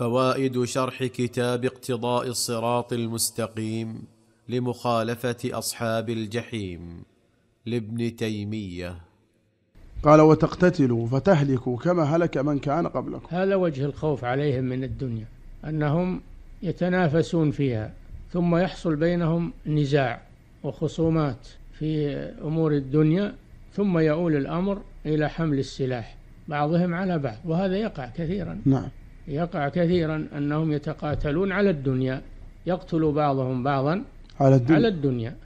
فوائد شرح كتاب اقتضاء الصراط المستقيم لمخالفه اصحاب الجحيم لابن تيميه قال وتقتتلوا فتهلكوا كما هلك من كان قبلكم هذا وجه الخوف عليهم من الدنيا انهم يتنافسون فيها ثم يحصل بينهم نزاع وخصومات في امور الدنيا ثم يؤول الامر الى حمل السلاح بعضهم على بعض وهذا يقع كثيرا نعم يقع كثيرا أنهم يتقاتلون على الدنيا يقتل بعضهم بعضا على الدنيا, على الدنيا